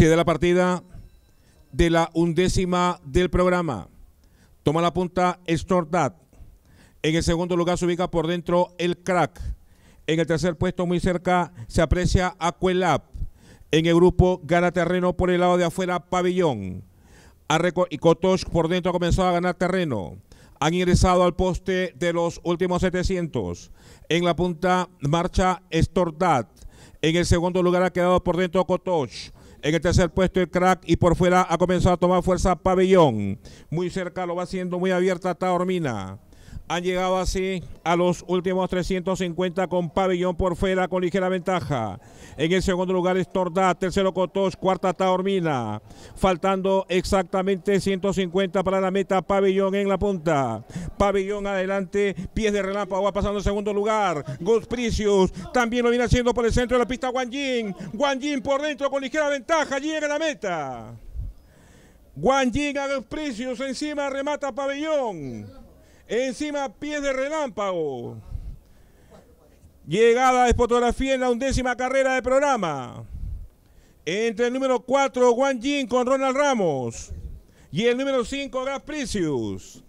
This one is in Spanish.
Se da la partida de la undécima del programa. Toma la punta Stordat. En el segundo lugar se ubica por dentro el crack. En el tercer puesto, muy cerca, se aprecia Aquelab. En el grupo gana terreno por el lado de afuera, Pabellón. y Kotosh por dentro ha comenzado a ganar terreno. Han ingresado al poste de los últimos 700. En la punta marcha Stordat. En el segundo lugar ha quedado por dentro Kotosh. En el tercer puesto el crack y por fuera ha comenzado a tomar fuerza Pabellón. Muy cerca lo va haciendo, muy abierta Taormina han llegado así a los últimos 350 con pabellón por fuera con ligera ventaja. En el segundo lugar es Tordá, tercero Cotos, cuarta Taormina. Faltando exactamente 150 para la meta, pabellón en la punta. Pabellón adelante, pies de relámpago, va pasando en segundo lugar. Gus Precious también lo viene haciendo por el centro de la pista Wang Jin. por dentro con ligera ventaja, llega a la meta. Wang a Gus encima remata pabellón. Encima, pies de relámpago. Llegada de fotografía en la undécima carrera de programa. Entre el número 4, Juan Jin con Ronald Ramos. Y el número 5, Gas Precious.